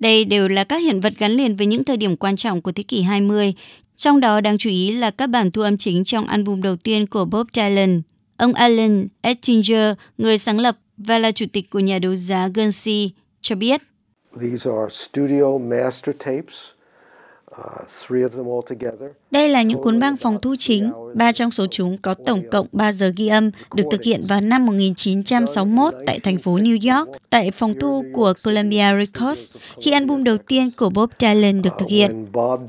Đây đều là các hiện vật gắn liền với những thời điểm quan trọng của thế kỷ 20, trong đó đáng chú ý là các bản thu âm chính trong album đầu tiên của Bob Dylan. Ông Alan Ettinger, người sáng lập và là chủ tịch của nhà đấu giá Guernsey, cho biết. These are studio master tapes đây là những cuốn băng phòng thu chính, ba trong số chúng có tổng cộng 3 giờ ghi âm được thực hiện vào năm 1961 tại thành phố New York, tại phòng thu của Columbia Records, khi album đầu tiên của Bob Dylan được thực hiện. Uh,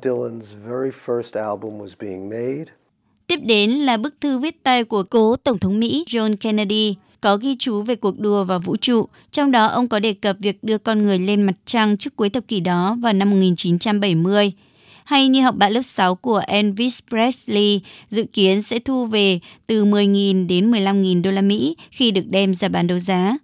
Tiếp đến là bức thư viết tay của cố Tổng thống Mỹ John Kennedy có ghi chú về cuộc đua vào vũ trụ, trong đó ông có đề cập việc đưa con người lên mặt trăng trước cuối thập kỷ đó vào năm 1970 hay như học bạ lớp 6 của Elvis Presley dự kiến sẽ thu về từ 10.000 đến 15.000 đô la Mỹ khi được đem ra bán đấu giá.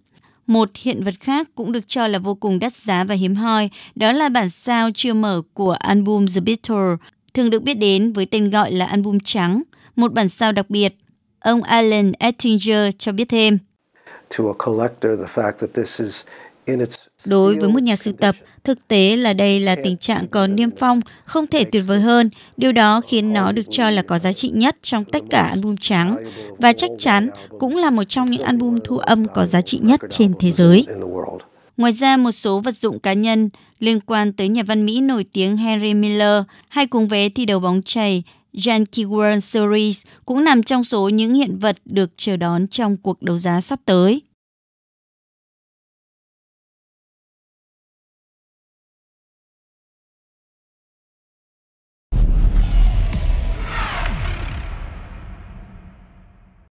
Một hiện vật khác cũng được cho là vô cùng đắt giá và hiếm hoi, đó là bản sao chưa mở của album The Beatles, thường được biết đến với tên gọi là album trắng, một bản sao đặc biệt. Ông Alan Ettinger cho biết thêm. To a collector, the fact that this is Đối với một nhà sưu tập, thực tế là đây là tình trạng còn niêm phong, không thể tuyệt vời hơn. Điều đó khiến nó được cho là có giá trị nhất trong tất cả album trắng và chắc chắn cũng là một trong những album thu âm có giá trị nhất trên thế giới. Ngoài ra, một số vật dụng cá nhân liên quan tới nhà văn Mỹ nổi tiếng Henry Miller hay cùng vé thi đấu bóng chày Yankee World Series cũng nằm trong số những hiện vật được chờ đón trong cuộc đấu giá sắp tới.